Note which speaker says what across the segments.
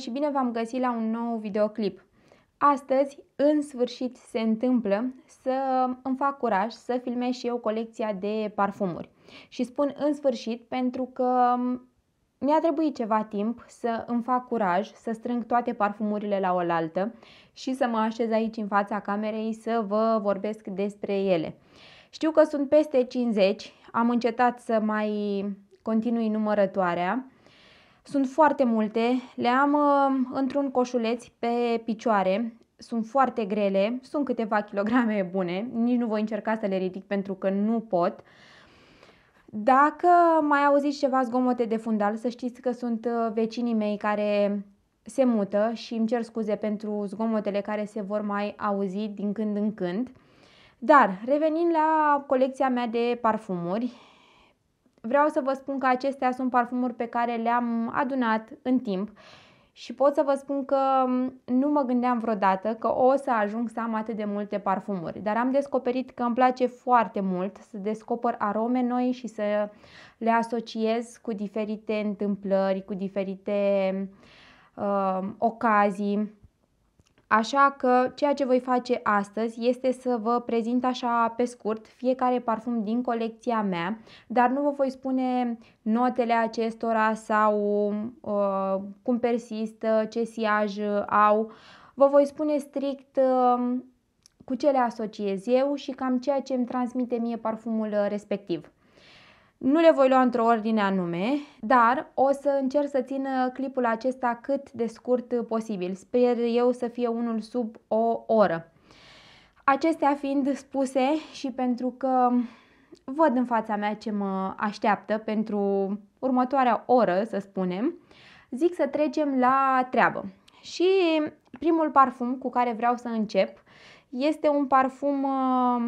Speaker 1: și bine v-am găsit la un nou videoclip. Astăzi, în sfârșit, se întâmplă să îmi fac curaj să filmez și eu colecția de parfumuri. Și spun în sfârșit pentru că mi-a trebuit ceva timp să îmi fac curaj, să strâng toate parfumurile la oaltă și să mă așez aici în fața camerei să vă vorbesc despre ele. Știu că sunt peste 50, am încetat să mai continui numărătoarea, sunt foarte multe, le am uh, într-un coșuleț pe picioare, sunt foarte grele, sunt câteva kilograme bune, nici nu voi încerca să le ridic pentru că nu pot. Dacă mai auziți ceva zgomote de fundal, să știți că sunt uh, vecinii mei care se mută și îmi cer scuze pentru zgomotele care se vor mai auzi din când în când. Dar, revenind la colecția mea de parfumuri, Vreau să vă spun că acestea sunt parfumuri pe care le-am adunat în timp și pot să vă spun că nu mă gândeam vreodată că o să ajung să am atât de multe parfumuri, dar am descoperit că îmi place foarte mult să descoper arome noi și să le asociez cu diferite întâmplări, cu diferite uh, ocazii. Așa că ceea ce voi face astăzi este să vă prezint așa pe scurt fiecare parfum din colecția mea, dar nu vă voi spune notele acestora sau uh, cum persistă, ce siaj au. Vă voi spune strict uh, cu ce le asociez eu și cam ceea ce îmi transmite mie parfumul respectiv. Nu le voi lua într-o ordine anume, dar o să încerc să țin uh, clipul acesta cât de scurt uh, posibil. Sper eu să fie unul sub o oră. Acestea fiind spuse și pentru că văd în fața mea ce mă așteaptă pentru următoarea oră, să spunem, zic să trecem la treabă. Și primul parfum cu care vreau să încep este un parfum uh,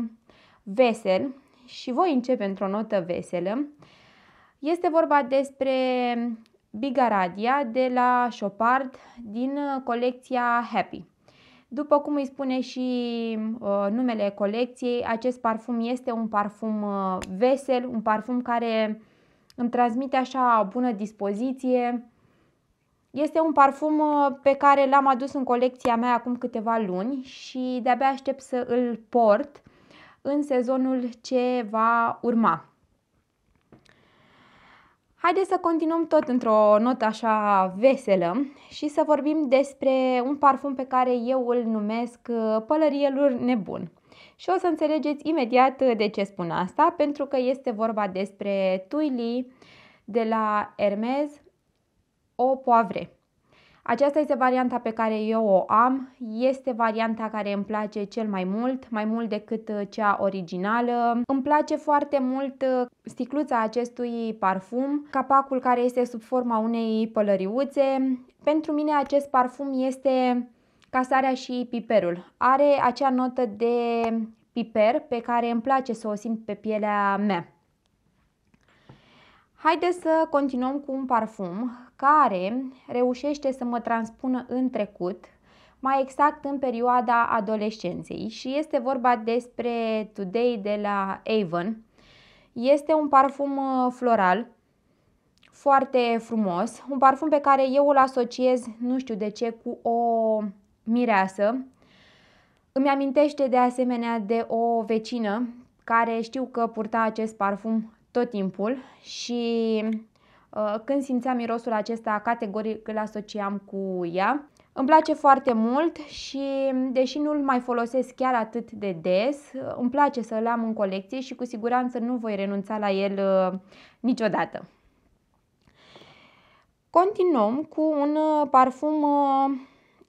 Speaker 1: vesel, și voi începe într-o notă veselă. Este vorba despre Bigaradia de la Chopard din uh, colecția Happy. După cum îi spune și uh, numele colecției, acest parfum este un parfum uh, vesel, un parfum care îmi transmite așa bună dispoziție. Este un parfum uh, pe care l-am adus în colecția mea acum câteva luni și de-abia aștept să îl port în sezonul ce va urma. Haideți să continuăm tot într-o notă așa veselă și să vorbim despre un parfum pe care eu îl numesc uh, pălărielul nebun. Și o să înțelegeți imediat uh, de ce spun asta, pentru că este vorba despre Tuili de la Hermes o poavre. Aceasta este varianta pe care eu o am, este varianta care îmi place cel mai mult, mai mult decât uh, cea originală. Îmi place foarte mult uh, sticluța acestui parfum, capacul care este sub forma unei pălăriuțe. Pentru mine acest parfum este casarea și piperul. Are acea notă de piper pe care îmi place să o simt pe pielea mea. Haideți să continuăm cu un parfum care reușește să mă transpună în trecut, mai exact în perioada adolescenței și este vorba despre Today de la Avon. Este un parfum uh, floral foarte frumos, un parfum pe care eu îl asociez, nu știu de ce, cu o mireasă. Îmi amintește de asemenea de o vecină care știu că purta acest parfum tot timpul și Uh, când simțeam mirosul acesta, categoric îl asociam cu ea. Îmi place foarte mult și, deși nu-l mai folosesc chiar atât de des, uh, îmi place să-l am în colecție și cu siguranță nu voi renunța la el uh, niciodată. Continuăm cu un parfum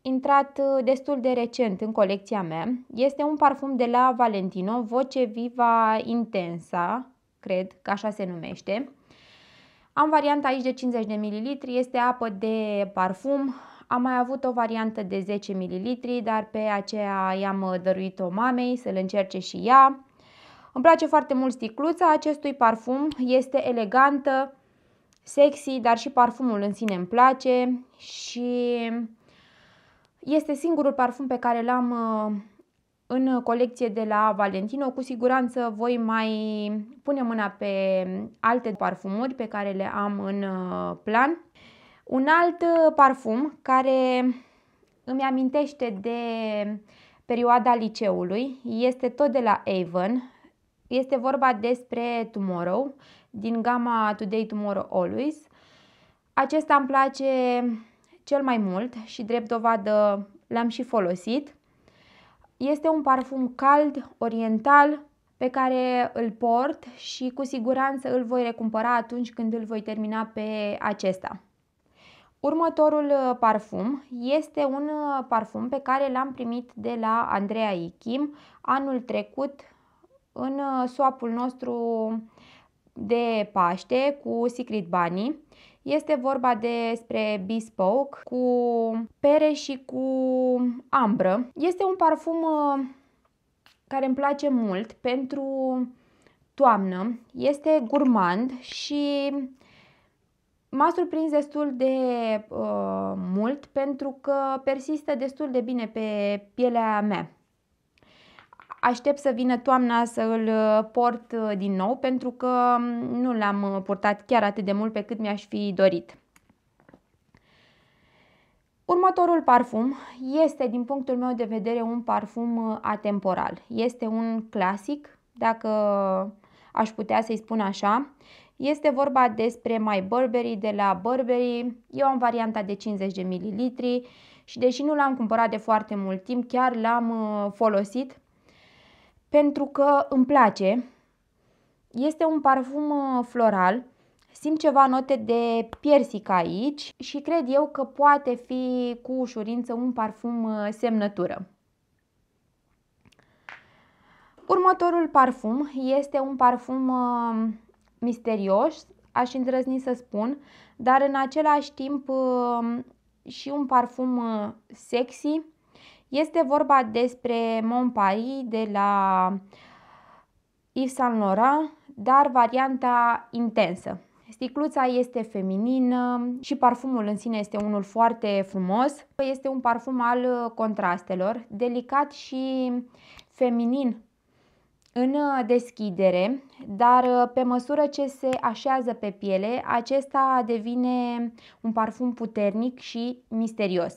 Speaker 1: intrat destul de recent în colecția mea. Este un parfum de la Valentino, Voce Viva Intensa, cred că așa se numește. Am varianta aici de 50 de ml, este apă de parfum, am mai avut o variantă de 10 ml, dar pe aceea i-am dăruit-o mamei să-l încerce și ea. Îmi place foarte mult sticluța acestui parfum, este elegantă, sexy, dar și parfumul în sine îmi place și este singurul parfum pe care l-am uh, în colecție de la Valentino, cu siguranță voi mai pune mâna pe alte parfumuri pe care le am în uh, plan. Un alt uh, parfum care îmi amintește de perioada liceului este tot de la Avon. Este vorba despre Tomorrow, din gama Today Tomorrow Always. Acesta îmi place cel mai mult și drept dovadă l-am și folosit. Este un parfum cald, oriental, pe care îl port și cu siguranță îl voi recumpăra atunci când îl voi termina pe acesta. Următorul uh, parfum este un uh, parfum pe care l-am primit de la Andreea Ichim anul trecut în uh, soapul nostru de Paște cu Secret Bunny este vorba despre Bespoke cu pere și cu ambră. Este un parfum uh, care îmi place mult pentru toamnă. Este gurmand și m-a surprins destul de uh, mult pentru că persistă destul de bine pe pielea mea. Aștept să vină toamna să îl uh, port uh, din nou pentru că um, nu l-am uh, purtat chiar atât de mult pe cât mi-aș fi dorit. Următorul parfum este, din punctul meu de vedere, un parfum atemporal. Este un clasic, dacă aș putea să-i spun așa. Este vorba despre My Burberry de la Burberry. Eu am varianta de 50 ml și deși nu l-am cumpărat de foarte mult timp, chiar l-am folosit pentru că îmi place. Este un parfum uh, floral, simt ceva note de piersic aici și cred eu că poate fi cu ușurință un parfum uh, semnătură. Următorul parfum este un parfum uh, misterios, aș îndrăzni să spun, dar în același timp și un parfum sexy, este vorba despre Montparis de la Yves Saint Laurent, dar varianta intensă. Sticluța este feminină și parfumul în sine este unul foarte frumos. Este un parfum al contrastelor, delicat și feminin în deschidere, dar pe măsură ce se așează pe piele, acesta devine un parfum puternic și misterios.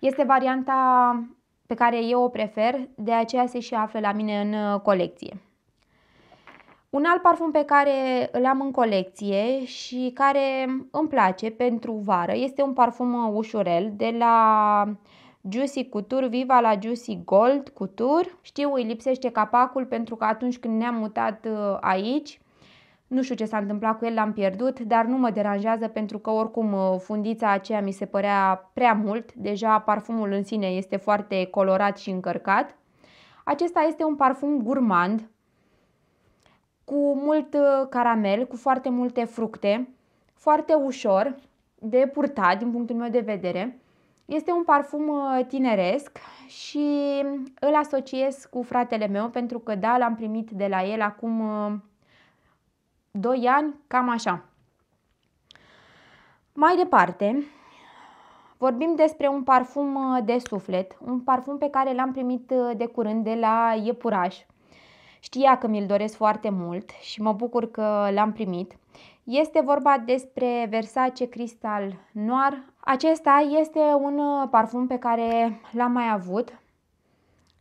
Speaker 1: Este varianta pe care eu o prefer, de aceea se și află la mine în uh, colecție. Un alt parfum pe care îl am în colecție și care îmi place pentru vară este un parfum uh, ușurel de la Juicy Couture, Viva la Juicy Gold Couture. Știu, îi lipsește capacul pentru că atunci când ne-am mutat uh, aici, nu știu ce s-a întâmplat cu el, l-am pierdut, dar nu mă deranjează pentru că oricum uh, fundița aceea mi se părea prea mult, deja parfumul în sine este foarte colorat și încărcat. Acesta este un parfum gurmand, cu mult uh, caramel, cu foarte multe fructe, foarte ușor de purtat din punctul meu de vedere. Este un parfum uh, tineresc și îl asociez cu fratele meu pentru că da, l-am primit de la el acum 2 ani, cam așa. Mai departe, vorbim despre un parfum uh, de suflet, un parfum pe care l-am primit uh, de curând de la Iepuraș. Știa că mi-l doresc foarte mult și mă bucur că l-am primit. Este vorba despre Versace Crystal Noir. Acesta este un uh, parfum pe care l-am mai avut,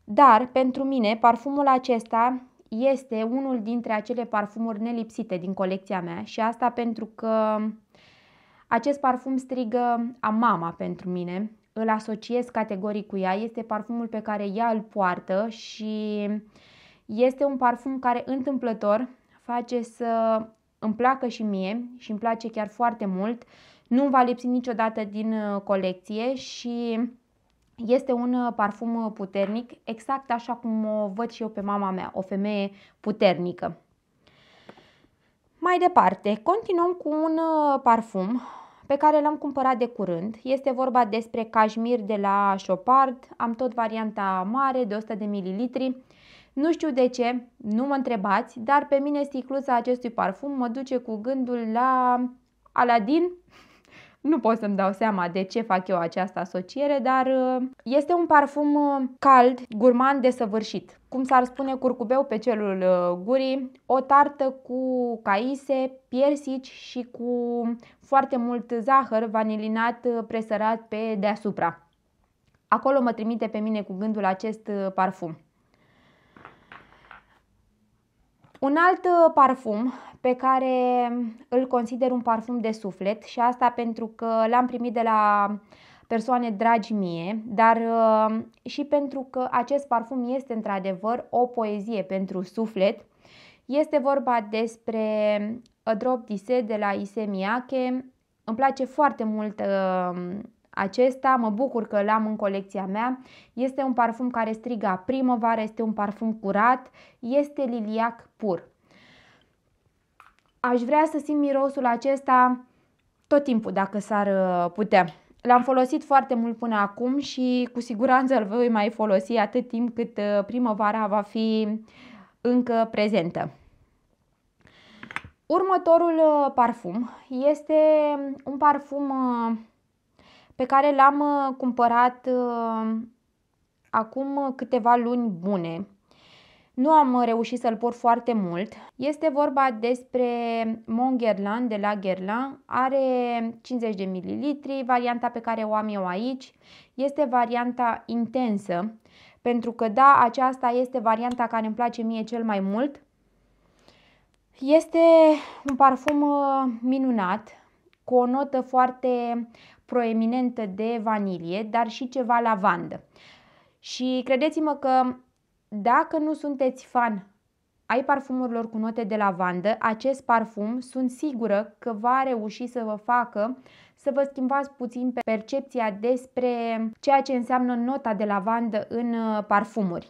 Speaker 1: dar pentru mine parfumul acesta este unul dintre acele parfumuri nelipsite din colecția mea și asta pentru că acest parfum strigă a mama pentru mine, îl asociez categoric cu ea, este parfumul pe care ea îl poartă și este un parfum care întâmplător face să îmi placă și mie și îmi place chiar foarte mult. Nu va lipsi niciodată din uh, colecție și este un uh, parfum uh, puternic, exact așa cum o văd și eu pe mama mea, o femeie puternică. Mai departe, continuăm cu un uh, parfum pe care l-am cumpărat de curând. Este vorba despre cașmir de la Chopard, am tot varianta mare de 100 de ml. Nu știu de ce, nu mă întrebați, dar pe mine sticluța acestui parfum mă duce cu gândul la Aladin nu pot să-mi dau seama de ce fac eu această asociere, dar uh, este un parfum uh, cald, gurman, desăvârșit. Cum s-ar spune curcubeu pe celul uh, gurii, o tartă cu caise, piersici și cu foarte mult zahăr vanilinat presărat pe deasupra. Acolo mă trimite pe mine cu gândul acest parfum. Un alt uh, parfum pe care îl consider un parfum de suflet și asta pentru că l-am primit de la persoane dragi mie, dar uh, și pentru că acest parfum este într-adevăr o poezie pentru suflet. Este vorba despre A uh, Drop de de la Isemiache. Îmi place foarte mult acesta mă bucur că l-am în colecția mea. Este un parfum care striga primăvară, este un parfum curat, este liliac pur. Aș vrea să simt mirosul acesta tot timpul dacă s-ar uh, putea. L-am folosit foarte mult până acum și cu siguranță îl voi mai folosi atât timp cât uh, primăvara va fi încă prezentă. Următorul uh, parfum este un parfum pe care l-am uh, cumpărat uh, acum câteva luni bune. Nu am uh, reușit să-l port foarte mult. Este vorba despre Mongerland Guerlain de la Guerlain. Are 50 de mililitri, varianta pe care o am eu aici. Este varianta intensă, pentru că da, aceasta este varianta care îmi place mie cel mai mult. Este un parfum minunat, cu o notă foarte proeminentă de vanilie, dar și ceva lavandă. Și credeți-mă că dacă nu sunteți fan ai parfumurilor cu note de lavandă, acest parfum sunt sigură că va reuși să vă facă să vă schimbați puțin percepția despre ceea ce înseamnă nota de lavandă în uh, parfumuri.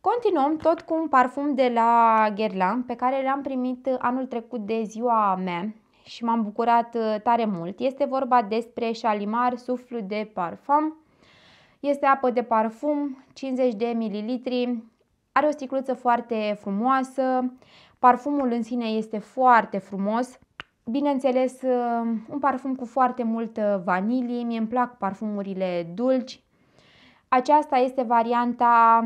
Speaker 1: Continuăm tot cu un parfum de la Guerlain pe care l-am primit uh, anul trecut de ziua mea, și m-am bucurat uh, tare mult. Este vorba despre Shalimar Suflu de Parfum. Este apă de parfum, 50 de mililitri, are o sticluță foarte frumoasă, parfumul în sine este foarte frumos, bineînțeles uh, un parfum cu foarte multă vanilie, mie îmi plac parfumurile dulci. Aceasta este varianta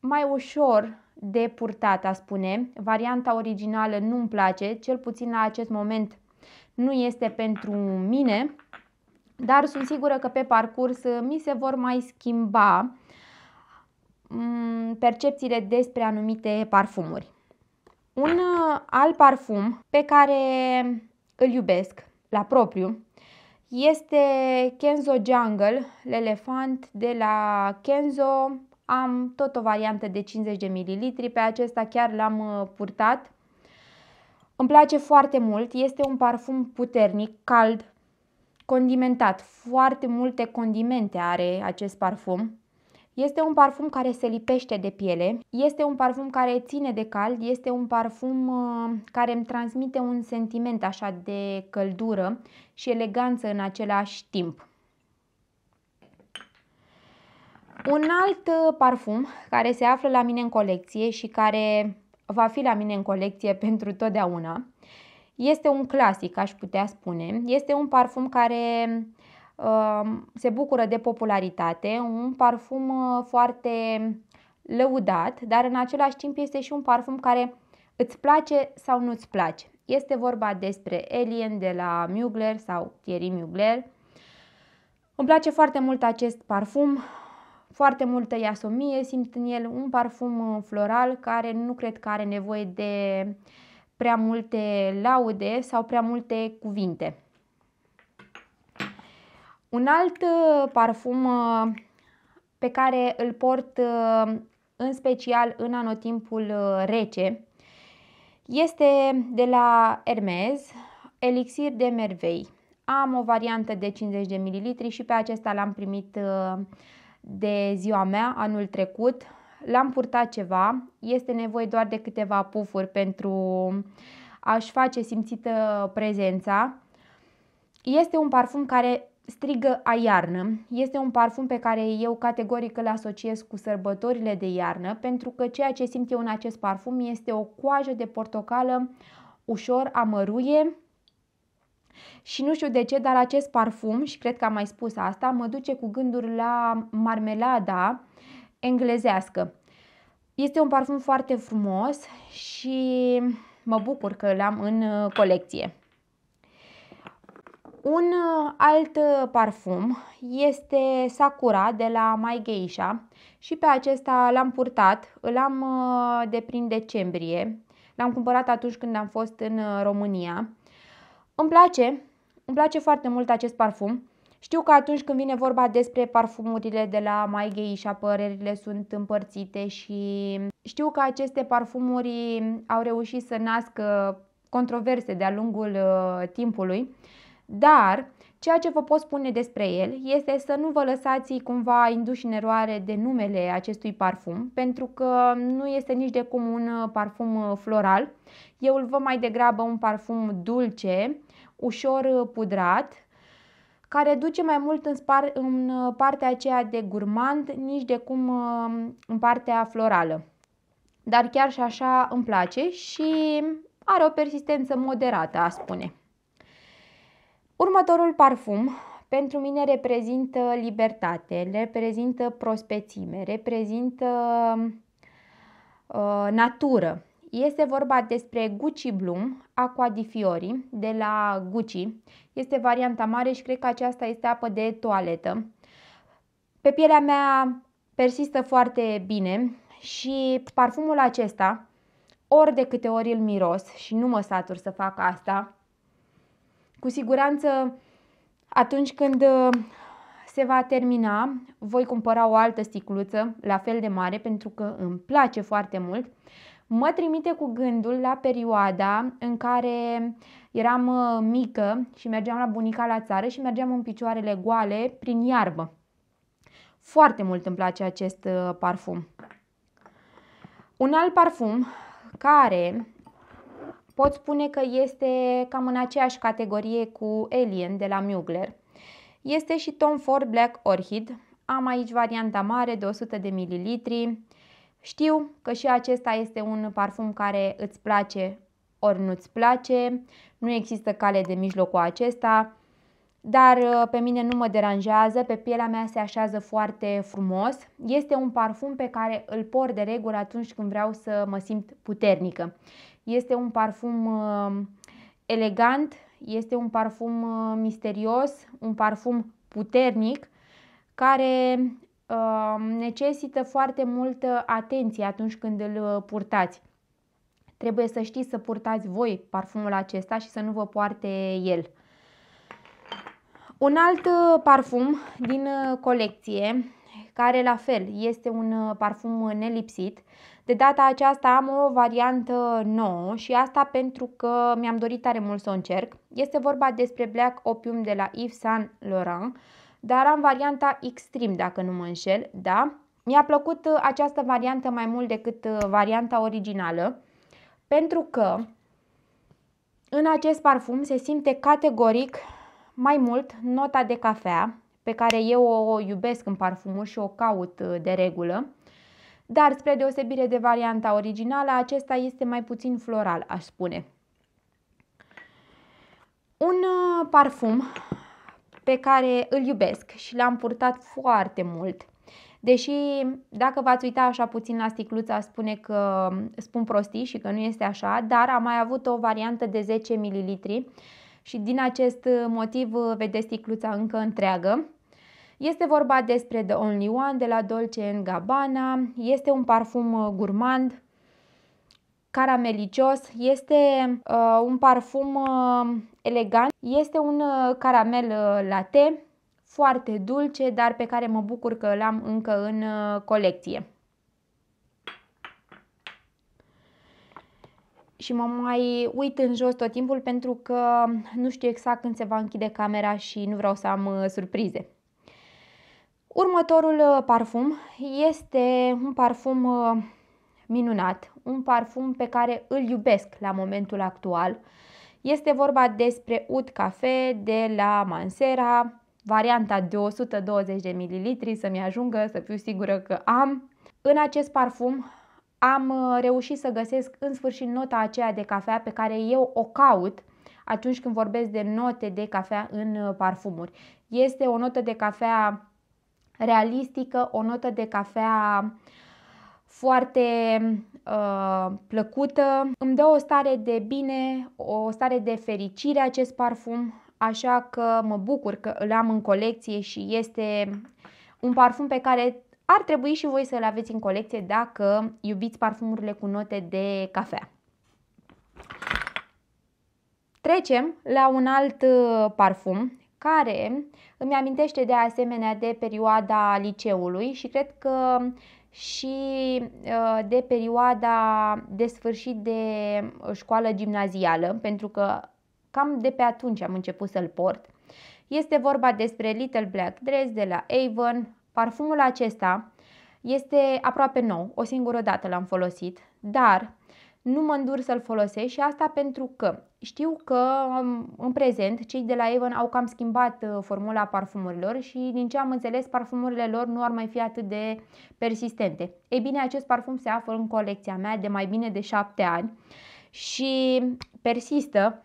Speaker 1: mai ușor de purtat, a spune. Varianta originală nu-mi place, cel puțin la acest moment nu este pentru mine, dar sunt sigură că pe parcurs mi se vor mai schimba mm, percepțiile despre anumite parfumuri. Un uh, alt parfum pe care îl iubesc la propriu este Kenzo Jungle, l'elefant de la Kenzo. Am tot o variantă de 50 ml, pe acesta chiar l-am uh, purtat îmi place foarte mult, este un parfum puternic, cald, condimentat. Foarte multe condimente are acest parfum. Este un parfum care se lipește de piele, este un parfum care ține de cald, este un parfum uh, care îmi transmite un sentiment așa de căldură și eleganță în același timp. Un alt uh, parfum care se află la mine în colecție și care va fi la mine în colecție pentru totdeauna. Este un clasic, aș putea spune. Este un parfum care uh, se bucură de popularitate, un parfum uh, foarte lăudat, dar în același timp este și un parfum care îți place sau nu-ți place. Este vorba despre Alien de la Mugler sau Thierry Mugler. Îmi place foarte mult acest parfum, foarte multă iasomie, simt în el un parfum uh, floral care nu cred că are nevoie de prea multe laude sau prea multe cuvinte. Un alt uh, parfum uh, pe care îl port în special în anotimpul rece este de la Hermes, Elixir de Mervei. Am o variantă de 50 ml și pe acesta l-am primit de ziua mea anul trecut. L-am purtat ceva, este nevoie doar de câteva pufuri pentru a-și face simțită prezența. Este un parfum care strigă a iarnă. Este un parfum pe care eu categoric îl asociez cu sărbătorile de iarnă, pentru că ceea ce simt eu în acest parfum este o coajă de portocală ușor amăruie, și nu știu de ce, dar acest parfum, și cred că am mai spus asta, mă duce cu gânduri la marmelada englezească. Este un parfum foarte frumos și mă bucur că l-am în uh, colecție. Un uh, alt uh, parfum este Sakura de la My Geisha și pe acesta l-am purtat, l-am de prin decembrie, l-am cumpărat atunci când am fost în România îmi place, îmi place foarte mult acest parfum. Știu că atunci când vine vorba despre parfumurile de la My și apărerile sunt împărțite și știu că aceste parfumuri au reușit să nască controverse de-a lungul uh, timpului, dar Ceea ce vă pot spune despre el este să nu vă lăsați cumva induși în eroare de numele acestui parfum, pentru că nu este nici de cum un uh, parfum uh, floral. Eu îl văd mai degrabă un parfum dulce, ușor uh, pudrat, care duce mai mult în, spar- în partea aceea de gurmand, nici de cum în partea florală. Dar chiar și așa îmi place și are o persistență moderată, a spune. Următorul parfum pentru mine reprezintă libertate, reprezintă prospețime, reprezintă uh, natură. Este vorba despre Gucci Bloom Aqua di Fiori de la Gucci. Este varianta mare și cred că aceasta este apă de toaletă. Pe pielea mea persistă foarte bine și parfumul acesta, ori de câte ori îl miros și nu mă satur să fac asta, cu siguranță, atunci când uh, se va termina, voi cumpăra o altă sticluță, la fel de mare, pentru că îmi place foarte mult. Mă trimite cu gândul la perioada în care eram uh, mică și mergeam la bunica la țară și mergeam în picioarele goale prin iarbă. Foarte mult îmi place acest uh, parfum. Un alt parfum care Pot spune că este cam în aceeași categorie cu Alien de la Mugler. Este și Tom Ford Black Orchid. Am aici varianta mare de 100 de ml. Știu că și acesta este un parfum care îți place ori nu-ți place, nu există cale de mijloc cu acesta, dar uh, pe mine nu mă deranjează, pe pielea mea se așează foarte frumos. Este un parfum pe care îl por de regulă atunci când vreau să mă simt puternică. Este un parfum uh, elegant, este un parfum uh, misterios, un parfum puternic care necesită foarte multă atenție atunci când îl purtați. Trebuie să știți să purtați voi parfumul acesta și să nu vă poarte el. Un alt uh, parfum din uh, colecție, care la fel este un uh, parfum nelipsit, de data aceasta am o variantă nouă și asta pentru că mi-am dorit tare mult să o încerc. Este vorba despre Black Opium de la Yves Saint Laurent, dar am varianta Extreme dacă nu mă înșel, da? Mi-a plăcut această variantă mai mult decât varianta originală, pentru că în acest parfum se simte categoric mai mult, nota de cafea, pe care eu o iubesc în parfumuri și o caut uh, de regulă, dar spre deosebire de varianta originală, acesta este mai puțin floral, aș spune. Un uh, parfum pe care îl iubesc și l-am purtat foarte mult, deși dacă v-ați uita așa puțin la sticluța spune că spun prostii și că nu este așa, dar am mai avut o variantă de 10 ml și din acest uh, motiv uh, vedeți sticluța încă întreagă. Este vorba despre The Only One de la Dolce Gabbana, este un parfum uh, gurmand, caramelicios, este uh, un parfum uh, elegant, este un uh, caramel uh, latte foarte dulce, dar pe care mă bucur că l-am încă în uh, colecție. și mă mai uit în jos tot timpul pentru că nu știu exact când se va închide camera și nu vreau să am uh, surprize. Următorul uh, parfum este un parfum uh, minunat, un parfum pe care îl iubesc la momentul actual. Este vorba despre Ud Cafe de la Mansera, varianta de 120 ml, să-mi ajungă, să fiu sigură că am. În acest parfum am uh, reușit să găsesc în sfârșit nota aceea de cafea pe care eu o caut atunci când vorbesc de note de cafea în uh, parfumuri. Este o notă de cafea realistică, o notă de cafea foarte uh, plăcută. Îmi dă o stare de bine, o stare de fericire acest parfum, așa că mă bucur că îl am în colecție și este un parfum pe care ar trebui și voi să l aveți în colecție dacă iubiți parfumurile cu note de cafea. Trecem la un alt uh, parfum care îmi amintește de asemenea de perioada liceului și cred că și uh, de perioada de sfârșit de uh, școală gimnazială, pentru că cam de pe atunci am început să-l port. Este vorba despre Little Black Dress de la Avon, Parfumul acesta este aproape nou, o singură dată l-am folosit, dar nu mă îndur să-l folosesc și asta pentru că știu că um, în prezent cei de la Avon au cam schimbat uh, formula parfumurilor și din ce am înțeles parfumurile lor nu ar mai fi atât de persistente. Ei bine, acest parfum se află în colecția mea de mai bine de șapte ani și persistă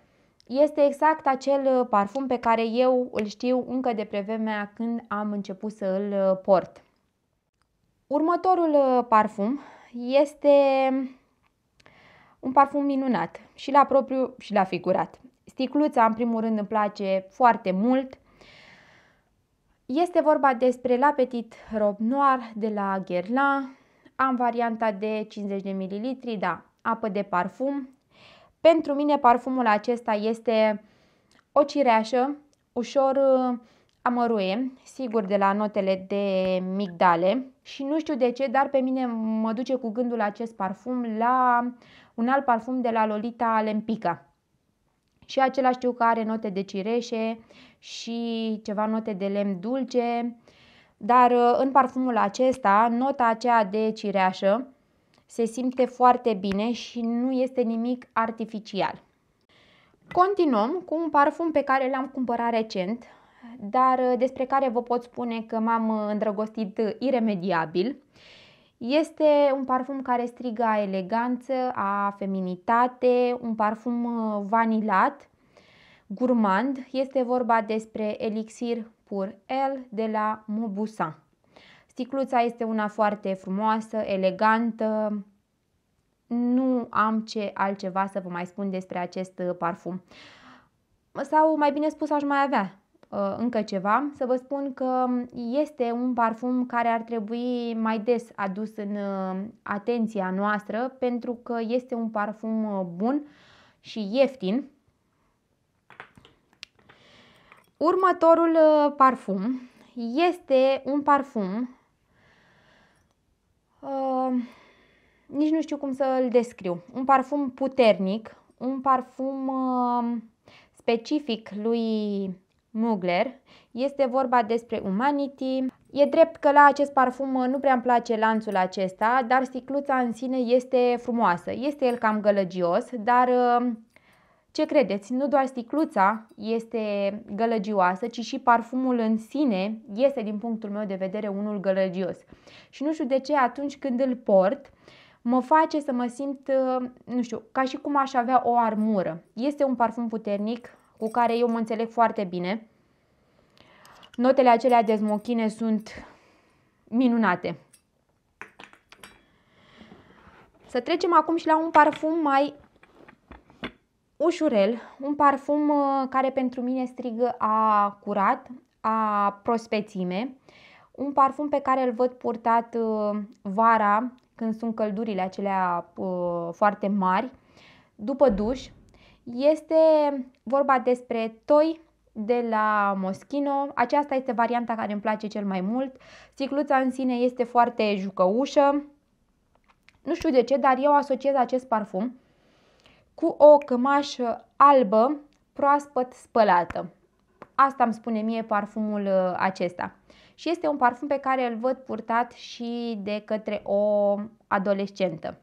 Speaker 1: este exact acel uh, parfum pe care eu îl știu încă de pe vremea când am început să îl uh, port. Următorul uh, parfum este un parfum minunat și la propriu și la figurat. Sticluța, în primul rând, îmi place foarte mult. Este vorba despre La Petit Rob Noir de la Guerlain. Am varianta de 50 de ml, da, apă de parfum, pentru mine parfumul acesta este o cireașă, ușor uh, amăruie, sigur de la notele de migdale și nu știu de ce, dar pe mine mă duce cu gândul acest parfum la un alt parfum de la Lolita Lempica. Și acela știu că are note de cireșe și ceva note de lemn dulce, dar uh, în parfumul acesta, nota aceea de cireașă se simte foarte bine și nu este nimic artificial. Continuăm cu un parfum pe care l-am cumpărat recent, dar uh, despre care vă pot spune că m-am uh, îndrăgostit uh, iremediabil. Este un parfum care striga a eleganță, a feminitate, un parfum vanilat, gurmand. Este vorba despre elixir pur L de la Mobusan. Sticluța este una foarte frumoasă, elegantă. Nu am ce altceva să vă mai spun despre acest uh, parfum. Sau mai bine spus aș mai avea uh, încă ceva, să vă spun că este un parfum care ar trebui mai des adus în uh, atenția noastră pentru că este un parfum bun și ieftin. Următorul parfum este un parfum Ehm, nici nu știu cum să îl descriu. Un parfum puternic, un parfum uh, specific lui Mugler. Este vorba despre Humanity. E drept că la acest parfum nu prea îmi place lanțul acesta, dar sticluța în sine este frumoasă. Este el cam gălăgios, dar uh, ce credeți? Nu doar sticluța este gălăgioasă, ci și parfumul în sine este, din punctul meu de vedere, unul gălăgios. Și nu știu de ce atunci când îl port, mă face să mă simt, uh, nu știu, ca și cum aș avea o armură. Este un parfum puternic cu care eu mă înțeleg foarte bine. Notele acelea de smochine sunt minunate. Să trecem acum și la un parfum mai Ușurel, un parfum uh, care pentru mine strigă a curat, a prospețime, un parfum pe care îl văd purtat uh, vara când sunt căldurile acelea uh, foarte mari, după duș. Este vorba despre toi de la Moschino. Aceasta este varianta care îmi place cel mai mult. Sticluța în sine este foarte jucăușă. Nu știu de ce, dar eu asociez acest parfum cu o cămașă albă proaspăt spălată. Asta îmi spune mie parfumul uh, acesta. Și este un parfum pe care îl văd purtat și de către o adolescentă.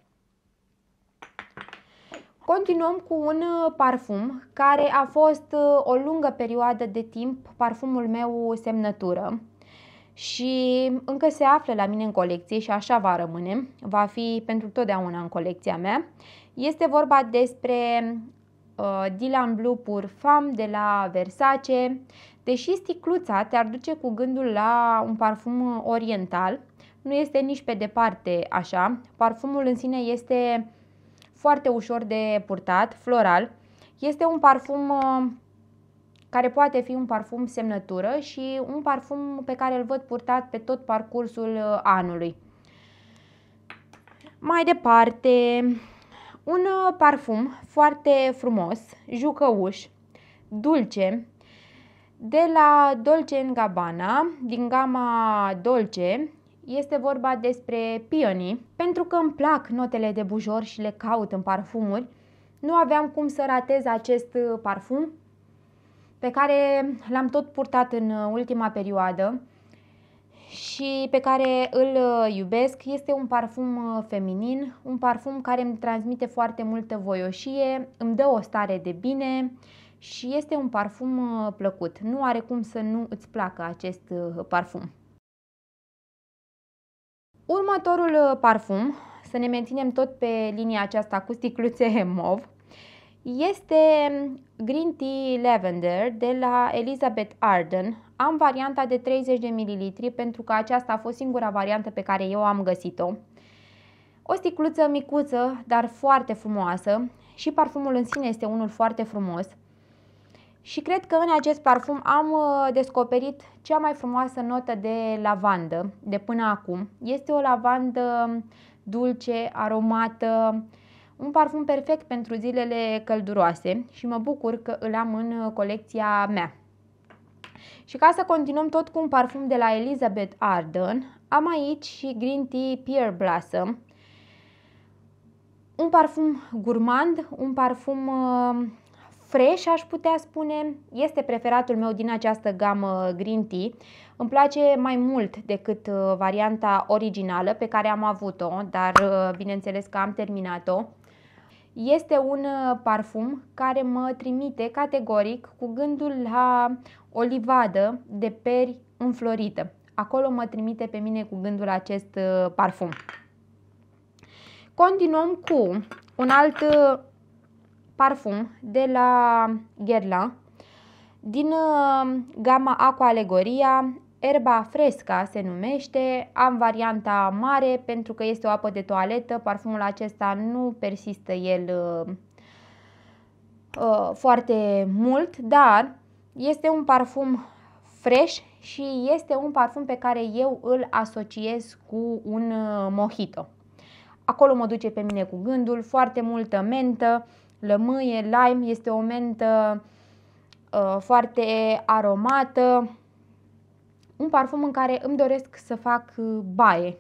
Speaker 1: Continuăm cu un uh, parfum care a fost uh, o lungă perioadă de timp parfumul meu semnătură și încă se află la mine în colecție și așa va rămâne, va fi pentru totdeauna în colecția mea. Este vorba despre uh, Dylan Blue Pur Femme de la Versace. Deși sticluța te ar duce cu gândul la un parfum oriental, nu este nici pe departe așa. Parfumul în sine este foarte ușor de purtat, floral. Este un parfum uh, care poate fi un parfum semnătură și un parfum pe care îl văd purtat pe tot parcursul uh, anului. Mai departe, un uh, parfum foarte frumos, jucăuș, dulce, de la Dolce Gabbana, din gama Dolce, este vorba despre pioni, Pentru că îmi plac notele de bujor și le caut în parfumuri, nu aveam cum să ratez acest uh, parfum pe care l-am tot purtat în uh, ultima perioadă și pe care îl uh, iubesc. Este un parfum uh, feminin, un parfum care îmi transmite foarte multă voioșie, îmi dă o stare de bine și este un parfum uh, plăcut. Nu are cum să nu îți placă acest parfum. Următorul parfum, să ne menținem tot pe linia aceasta cu sticluțe mov, este Green Tea Lavender de la Elizabeth Arden. Am varianta de 30 de ml pentru că aceasta a fost singura variantă pe care eu am găsit-o. O sticluță micuță, dar foarte frumoasă și parfumul în sine este unul foarte frumos. Și cred că în acest parfum am uh, descoperit cea mai frumoasă notă de lavandă de până acum. Este o lavandă dulce, aromată, un parfum perfect pentru zilele călduroase și mă bucur că îl am în uh, colecția mea. Și ca să continuăm tot cu un parfum de la Elizabeth Arden, am aici și Green Tea Pear Blossom, un parfum gurmand, un parfum uh, fresh, aș putea spune. Este preferatul meu din această gamă green tea. Îmi place mai mult decât uh, varianta originală pe care am avut-o, dar bineînțeles că am terminat-o. Este un uh, parfum care mă trimite categoric cu gândul la o livadă de peri înflorită. Acolo mă trimite pe mine cu gândul acest uh, parfum. Continuăm cu un alt uh, parfum de la Guerlain din gama Aqua Allegoria Erba fresca se numește, am varianta mare pentru că este o apă de toaletă, parfumul acesta nu persistă el uh, uh foarte mult, dar este un parfum fresh și este un parfum pe care eu îl asociez cu un uh, mojito. Acolo mă duce pe mine cu gândul, foarte multă mentă, lămâie, lime, este o mentă uh, foarte aromată, un parfum în care îmi doresc să fac uh, baie.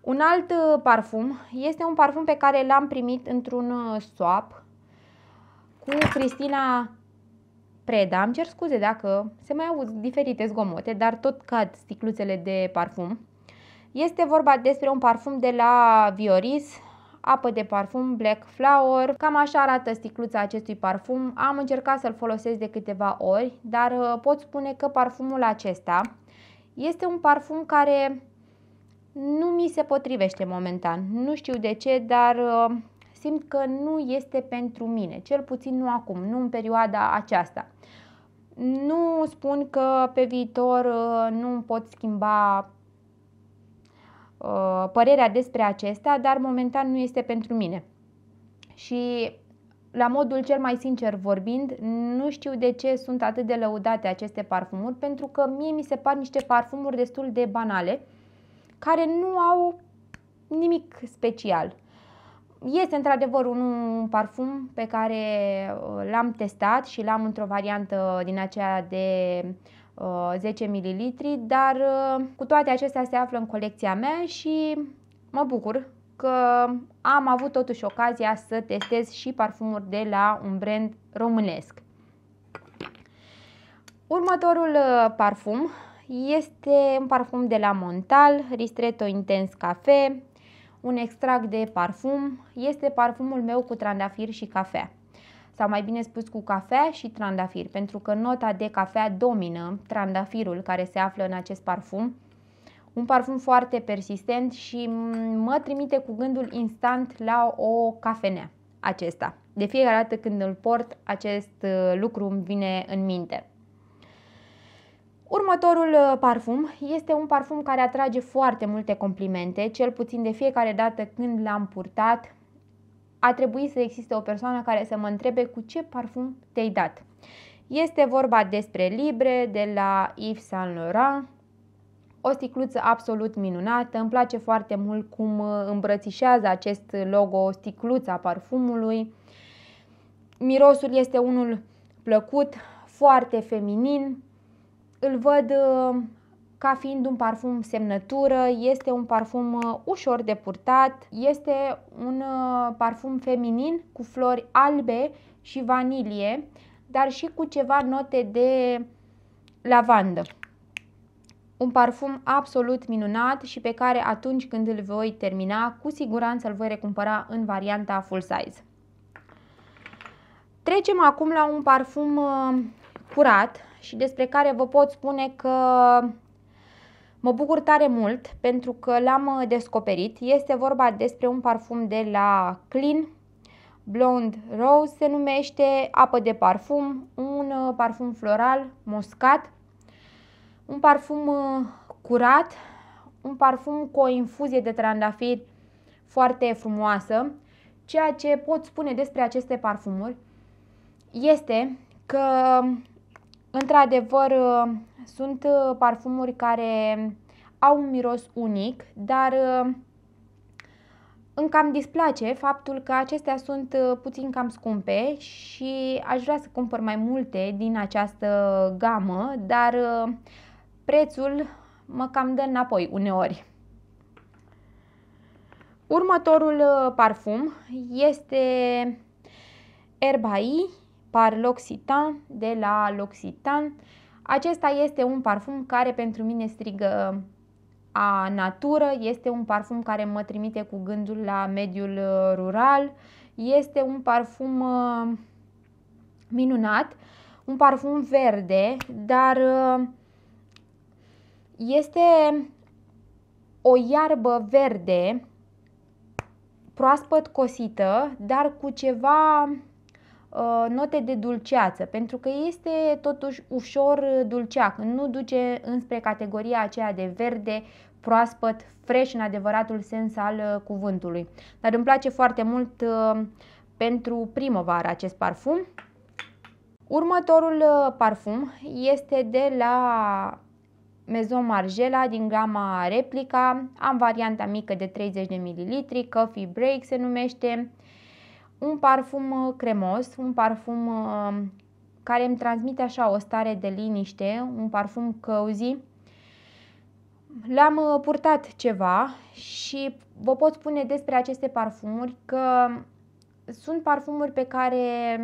Speaker 1: Un alt uh, parfum este un parfum pe care l-am primit într-un uh, swap cu Cristina Preda. Îmi cer scuze dacă se mai aud diferite zgomote, dar tot cad sticluțele de parfum. Este vorba despre un parfum de la Vioris apă de parfum Black Flower. Cam așa arată sticluța acestui parfum. Am încercat să-l folosesc de câteva ori, dar uh, pot spune că parfumul acesta este un parfum care nu mi se potrivește momentan. Nu știu de ce, dar uh, simt că nu este pentru mine, cel puțin nu acum, nu în perioada aceasta. Nu spun că pe viitor uh, nu pot schimba Uh, părerea despre acesta, dar momentan nu este pentru mine. Și la modul cel mai sincer vorbind, nu știu de ce sunt atât de lăudate aceste parfumuri, pentru că mie mi se par niște parfumuri destul de banale, care nu au nimic special. Este într-adevăr un parfum pe care uh, l-am testat și l-am într-o variantă din aceea de 10 uh, ml, dar uh, cu toate acestea se află în colecția mea și mă bucur că am avut totuși ocazia să testez și parfumuri de la un brand românesc. Următorul uh, parfum este un parfum de la Montal, Ristretto Intens Cafe, un extract de parfum. Este parfumul meu cu trandafir și cafea sau mai bine spus cu cafea și trandafir, pentru că nota de cafea domină trandafirul care se află în acest parfum. Un parfum foarte persistent și mă trimite cu gândul instant la o cafenea acesta. De fiecare dată când îl port, acest uh, lucru îmi vine în minte. Următorul uh, parfum este un parfum care atrage foarte multe complimente, cel puțin de fiecare dată când l-am purtat, a trebuit să existe o persoană care să mă întrebe cu ce parfum te-ai dat. Este vorba despre Libre de la Yves Saint Laurent, o sticluță absolut minunată, îmi place foarte mult cum uh, îmbrățișează acest logo sticluța parfumului. Mirosul este unul plăcut, foarte feminin, îl văd uh, ca fiind un parfum semnătură, este un parfum uh, ușor de purtat, este un uh, parfum feminin cu flori albe și vanilie, dar și cu ceva note de lavandă. Un parfum absolut minunat și pe care atunci când îl voi termina, cu siguranță îl voi recumpăra în varianta full size. Trecem acum la un parfum uh, curat și despre care vă pot spune că Mă bucur tare mult pentru că l-am uh, descoperit. Este vorba despre un parfum de la Clean, Blonde Rose se numește, apă de parfum, un uh, parfum floral, moscat, un parfum uh, curat, un parfum cu o infuzie de trandafir foarte frumoasă. Ceea ce pot spune despre aceste parfumuri este că, într-adevăr, sunt uh, parfumuri care au un miros unic, dar uh, îmi cam displace faptul că acestea sunt uh, puțin cam scumpe și aș vrea să cumpăr mai multe din această gamă, dar prețul mă cam dă înapoi uneori. Următorul parfum este Herbaie par L'Occitane de la L'Occitane acesta este un parfum care pentru mine strigă a natură, este un parfum care mă trimite cu gândul la mediul uh, rural, este un parfum uh, minunat, un parfum verde, dar uh, este o iarbă verde proaspăt cosită, dar cu ceva Uh, note de dulceață, pentru că este totuși ușor uh, dulceac, nu duce înspre categoria aceea de verde, proaspăt, fresh în adevăratul sens al uh, cuvântului. Dar îmi place foarte mult pentru primăvară acest parfum. Următorul parfum este de la Maison Margiela din gama Replica. Am varianta mică de 30 de ml, Coffee Break se numește un parfum uh, cremos, un parfum uh, care îmi transmite așa o stare de liniște, un parfum cozy. L-am uh, purtat ceva și vă pot spune despre aceste parfumuri că sunt parfumuri pe care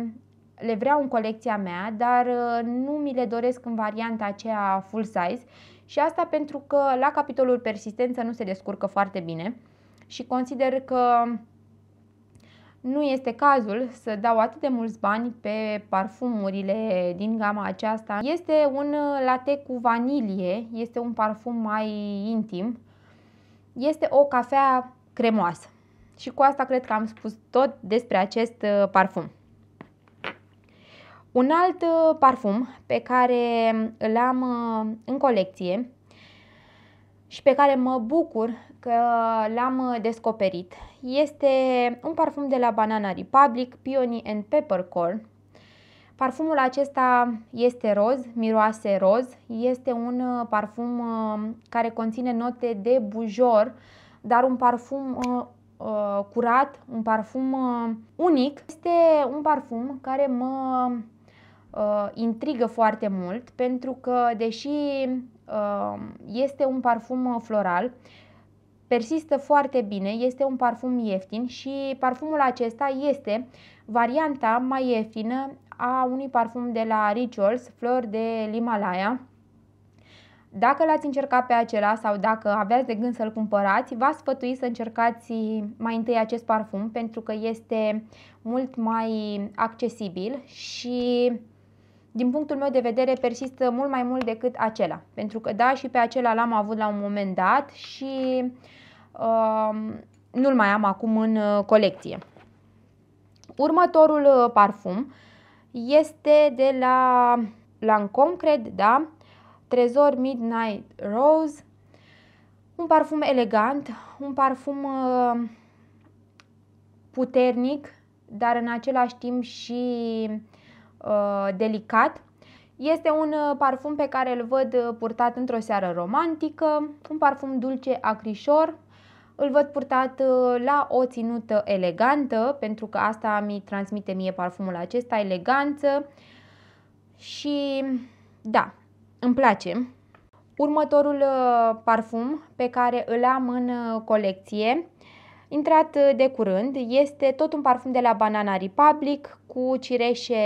Speaker 1: le vreau în colecția mea, dar nu mi le doresc în varianta aceea full size și asta pentru că la capitolul persistență nu se descurcă foarte bine și consider că nu este cazul să dau atât de mulți bani pe parfumurile din gama aceasta. Este un uh, latte cu vanilie, este un parfum mai intim. Este o cafea cremoasă. Și cu asta cred că am spus tot despre acest uh, parfum. Un alt uh, parfum pe care îl am în colecție și pe care mă bucur că l-am uh, descoperit. Este un parfum de la Banana Republic, Peony and Peppercorn. Parfumul acesta este roz, miroase roz, este un uh, parfum uh, care conține note de bujor, dar un parfum curat, un parfum unic. Este un parfum care mă intrigă foarte mult pentru că, deși este un parfum floral, Persistă foarte bine, este un parfum ieftin și parfumul acesta este varianta mai ieftină a unui parfum de la Rituals, Flor de Limalaya. Dacă l-ați încercat pe acela sau dacă aveați de gând să-l cumpărați, v ați sfătui să încercați mai întâi acest parfum pentru că este mult mai accesibil și din punctul meu de vedere persistă mult mai mult decât acela. Pentru că da, și pe acela l-am avut la un moment dat și uh, Um, nu-l mai am acum în uh, colecție. Următorul uh, parfum este de la Lancome, cred, da? Trezor Midnight Rose. Un parfum elegant, un parfum uh, puternic, dar în același timp și delicat. Este un parfum pe care îl văd purtat într-o seară romantică, un parfum dulce acrișor, îl văd purtat uh, la o ținută elegantă, pentru că asta mi transmite mie parfumul acesta, eleganță. Și da, îmi place. Următorul uh, parfum pe care îl am în uh, colecție, intrat de curând, este tot un parfum de la Banana Republic cu cireșe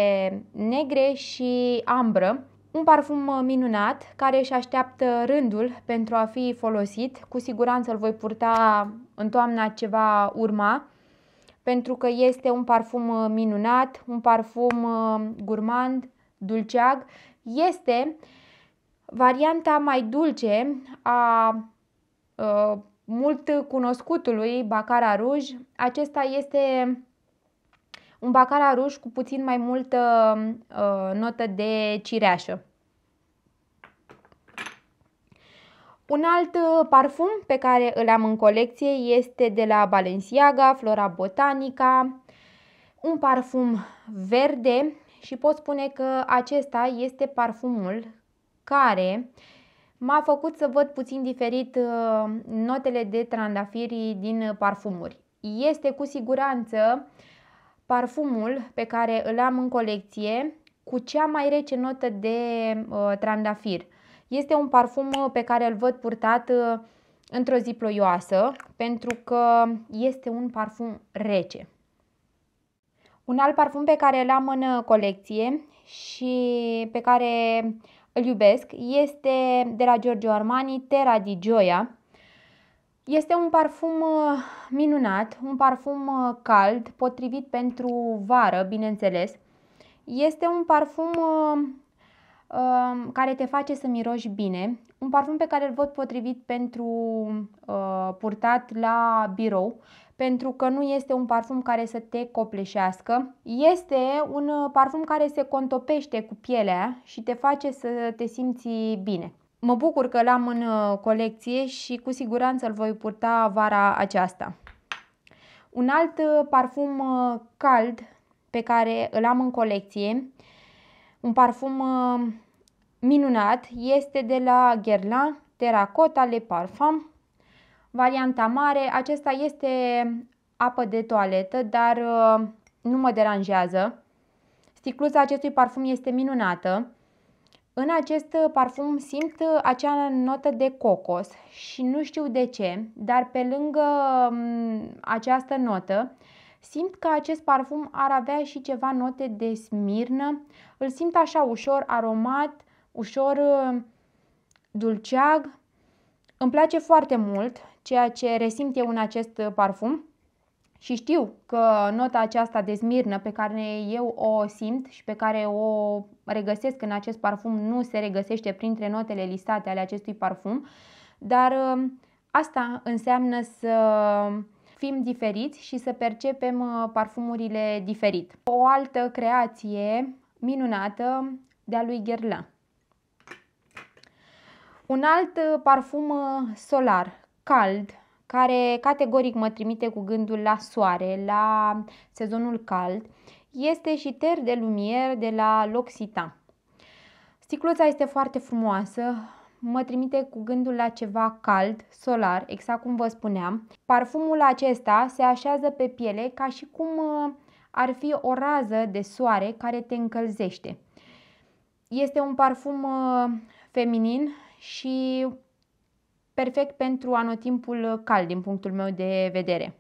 Speaker 1: negre și ambră. Un parfum uh, minunat care își așteaptă rândul pentru a fi folosit. Cu siguranță îl voi purta în toamna ceva urma pentru că este un parfum uh, minunat, un parfum uh, gurmand, dulceag. Este varianta mai dulce a a mult cunoscutului Bacara Ruj. Acesta este un Bacara Ruj cu puțin mai multă a, notă de cireașă. Un alt uh, parfum pe care îl am în colecție este de la Balenciaga, Flora Botanica, un parfum verde și pot spune că acesta este parfumul care m-a făcut să văd puțin diferit uh, notele de trandafiri din parfumuri. Este cu siguranță parfumul pe care îl am în colecție cu cea mai rece notă de uh, trandafir. Este un parfum uh, pe care îl văd purtat uh, într-o zi ploioasă pentru că este un parfum rece. Un alt parfum pe care îl am în uh, colecție și pe care îl iubesc este de la Giorgio Armani Terra di Gioia. Este un parfum minunat, un parfum cald, potrivit pentru vară, bineînțeles. Este un parfum Um, care te face să miroși bine, un parfum pe care îl văd potrivit pentru uh, purtat la birou, pentru că nu este un parfum care să te copleșească. Este un uh, parfum care se contopește cu pielea și te face să te simți bine. Mă bucur că l-am în uh, colecție și cu siguranță îl voi purta vara aceasta. Un alt uh, parfum cald pe care îl am în colecție un parfum uh, minunat. Este de la Guerlain Terracotta Le Parfum. Varianta mare, acesta este apă de toaletă, dar uh, nu mă deranjează. Sticluța acestui parfum este minunată. În acest uh, parfum simt acea notă de cocos și nu știu de ce, dar pe lângă um, această notă simt că acest parfum ar avea și ceva note de smirnă, îl simt așa ușor aromat, ușor uh, dulceag. Îmi place foarte mult ceea ce resimt eu în acest uh, parfum și știu că nota aceasta de smirnă pe care eu o simt și pe care o regăsesc în acest parfum nu se regăsește printre notele listate ale acestui parfum, dar uh, asta înseamnă să fim diferiți și să percepem parfumurile diferit. O altă creație minunată de-a lui Guerlain. Un alt uh, parfum uh, solar, cald, care categoric mă trimite cu gândul la soare, la sezonul cald, este și ter de lumier de la L'Occitane. Sticluța este foarte frumoasă, mă trimite cu gândul la ceva cald, solar, exact cum vă spuneam. Parfumul acesta se așează pe piele ca și cum uh, ar fi o rază de soare care te încălzește. Este un parfum uh, feminin și perfect pentru anotimpul cald din punctul meu de vedere.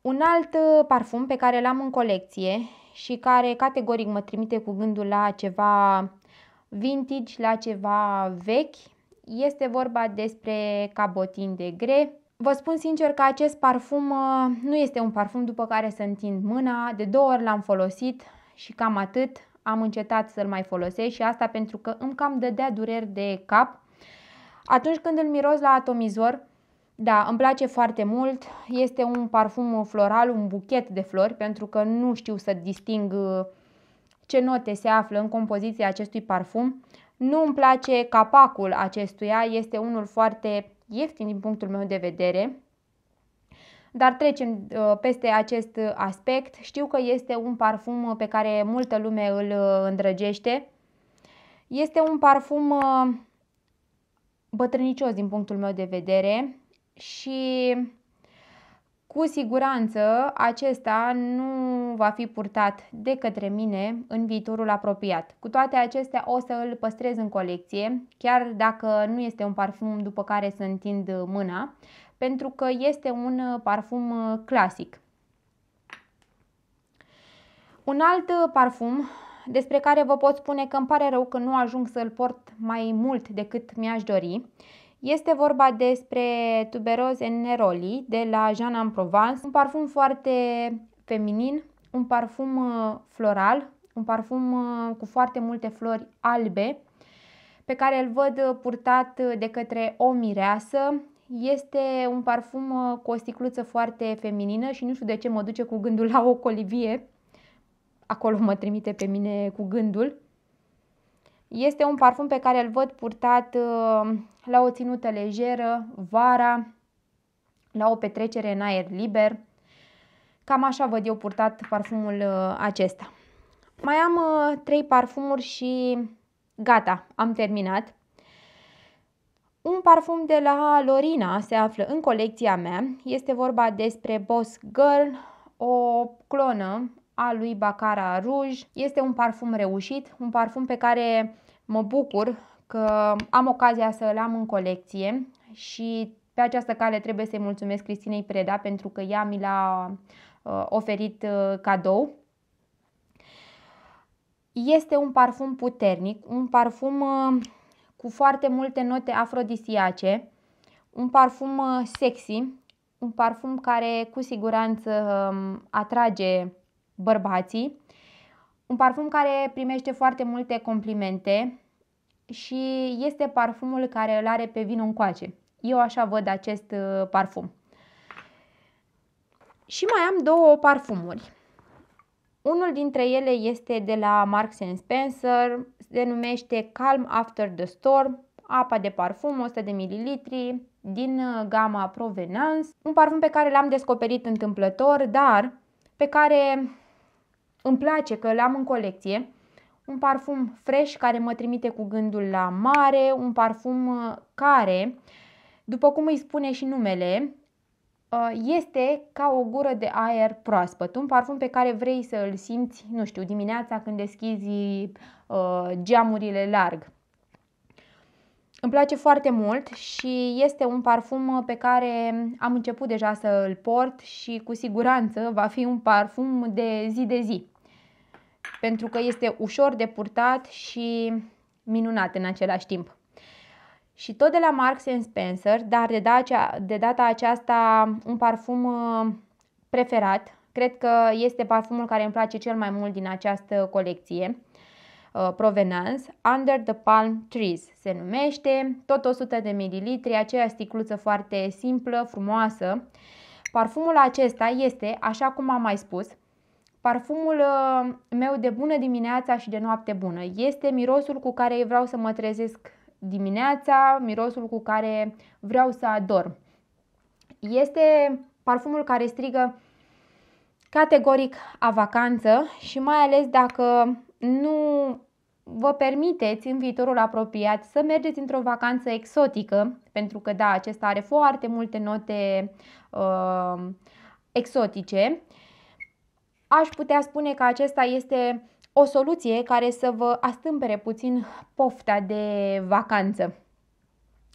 Speaker 1: Un alt uh, parfum pe care l-am în colecție și care categoric mă trimite cu gândul la ceva vintage, la ceva vechi, este vorba despre cabotin de gre, Vă spun sincer că acest parfum uh, nu este un parfum după care să întind mâna, de două ori l-am folosit și cam atât, am încetat să-l mai folosesc și asta pentru că îmi cam dădea dureri de cap. Atunci când îl miros la atomizor, da, îmi place foarte mult, este un parfum floral, un buchet de flori, pentru că nu știu să disting uh, ce note se află în compoziția acestui parfum. Nu îmi place capacul acestuia, este unul foarte ieftin din punctul meu de vedere, dar trecem uh, peste acest aspect. Știu că este un parfum uh, pe care multă lume îl uh, îndrăgește. Este un parfum bătrânicios din punctul meu de vedere și cu siguranță, acesta nu va fi purtat de către mine în viitorul apropiat. Cu toate acestea, o să îl păstrez în colecție, chiar dacă nu este un parfum după care să întind mâna, pentru că este un parfum clasic. Un alt parfum despre care vă pot spune că îmi pare rău că nu ajung să-l port mai mult decât mi-aș dori este vorba despre tuberose neroli de la Jeanne en Provence, un parfum foarte feminin, un parfum uh, floral, un parfum uh, cu foarte multe flori albe, pe care îl văd uh, purtat de către o mireasă. Este un parfum cu o sticluță foarte feminină și nu știu de ce mă duce cu gândul la o colivie. Acolo mă trimite pe mine cu gândul. Este un parfum pe care îl văd purtat uh, la o ținută lejeră, vara, la o petrecere în aer liber. Cam așa văd eu purtat parfumul uh, acesta. Mai am uh, trei parfumuri și gata, am terminat. Un parfum de la Lorina se află în colecția mea. Este vorba despre Boss Girl, o clonă a lui Bacara Rouge. Este un parfum reușit, un parfum pe care mă bucur că am ocazia să-l am în colecție și pe această cale trebuie să-i mulțumesc Cristinei Preda pentru că ea mi l-a uh, oferit uh, cadou. Este un parfum puternic, un parfum uh, cu foarte multe note afrodisiace, un parfum sexy, un parfum care cu siguranță um, atrage bărbații. Un parfum care primește foarte multe complimente și este parfumul care îl are pe în încoace. Eu așa văd acest uh, parfum. Și mai am două parfumuri. Unul dintre ele este de la Marks Spencer, se numește Calm After the Storm, apa de parfum 100 de ml din uh, gama Provenance, un parfum pe care l-am descoperit întâmplător, dar pe care îmi place că l-am în colecție. Un parfum fresh care mă trimite cu gândul la mare, un parfum uh, care, după cum îi spune și numele, uh, este ca o gură de aer proaspăt, un parfum pe care vrei să îl simți, nu știu, dimineața când deschizi uh, geamurile larg. Îmi place foarte mult și este un parfum pe care am început deja să îl port și cu siguranță va fi un parfum de zi de zi pentru că este ușor de purtat și minunat în același timp. Și tot de la Marks Spencer, dar de, dacia, de data aceasta un parfum uh, preferat. Cred că este parfumul care îmi place cel mai mult din această colecție. Uh, Provenance, Under the Palm Trees se numește, tot 100 de mililitri, aceea sticluță foarte simplă, frumoasă. Parfumul acesta este, așa cum am mai spus, Parfumul uh, meu de bună dimineața și de noapte bună este mirosul cu care vreau să mă trezesc dimineața, mirosul cu care vreau să adorm. Este parfumul care strigă categoric a vacanță și mai ales dacă nu vă permiteți în viitorul apropiat să mergeți într-o vacanță exotică, pentru că da, acesta are foarte multe note uh, exotice, uh, aș putea spune că acesta este o soluție care să vă astâmpere puțin pofta de vacanță.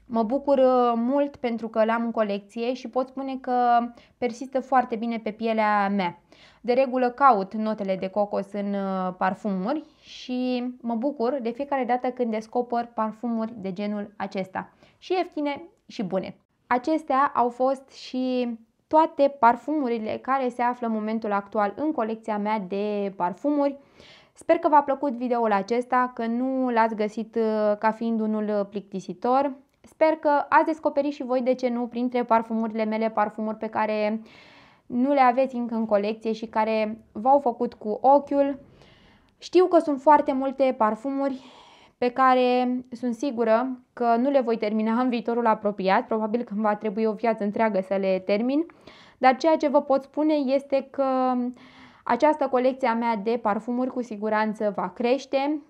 Speaker 1: Mă bucur uh, mult pentru că l-am în colecție și pot spune că persistă foarte bine pe pielea mea. De regulă caut notele de cocos în uh, parfumuri și mă bucur de fiecare dată când descoper parfumuri de genul acesta. Și ieftine și bune. Acestea au fost și toate parfumurile care se află în momentul actual în colecția mea de parfumuri. Sper că v-a plăcut videoul acesta, că nu l-ați găsit uh, ca fiind unul plictisitor. Sper că ați descoperit și voi de ce nu printre parfumurile mele parfumuri pe care nu le aveți încă în colecție și care v-au făcut cu ochiul. Știu că sunt foarte multe parfumuri pe care sunt sigură că nu le voi termina în viitorul apropiat, probabil că va trebui o viață întreagă să le termin, dar ceea ce vă pot spune este că această colecție a mea de parfumuri cu siguranță va crește.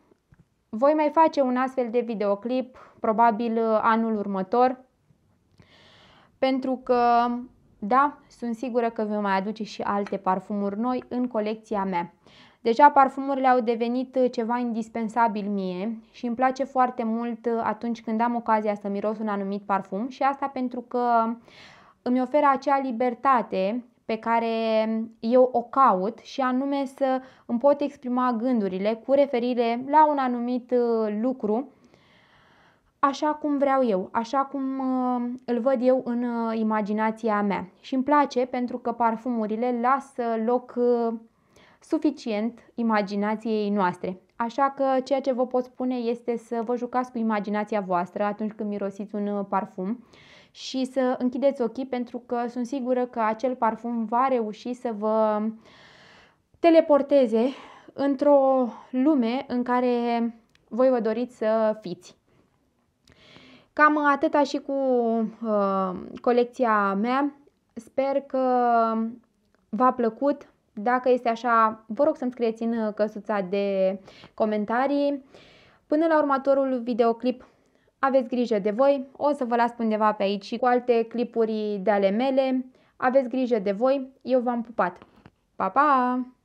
Speaker 1: Voi mai face un astfel de videoclip, probabil anul următor, pentru că, da, sunt sigură că vă mai aduce și alte parfumuri noi în colecția mea. Deja parfumurile au devenit uh, ceva indispensabil mie și îmi place foarte mult uh, atunci când am ocazia să miros un anumit parfum și asta pentru că îmi oferă acea libertate pe care eu o caut și anume să îmi pot exprima gândurile cu referire la un anumit uh, lucru așa cum vreau eu, așa cum îl văd eu în imaginația mea. Și îmi place pentru că parfumurile lasă loc suficient imaginației noastre. Așa că ceea ce vă pot spune este să vă jucați cu imaginația voastră atunci când mirosiți un uh, parfum și să închideți ochii pentru că sunt sigură că acel parfum va reuși să vă teleporteze într-o lume în care voi vă doriți să fiți. Cam atâta și cu uh, colecția mea. Sper că v-a plăcut. Dacă este așa, vă rog să-mi scrieți în uh, căsuța de comentarii. Până la următorul videoclip, aveți grijă de voi, o să vă las undeva pe aici și cu alte clipuri de ale mele. Aveți grijă de voi, eu v-am pupat! Pa, pa!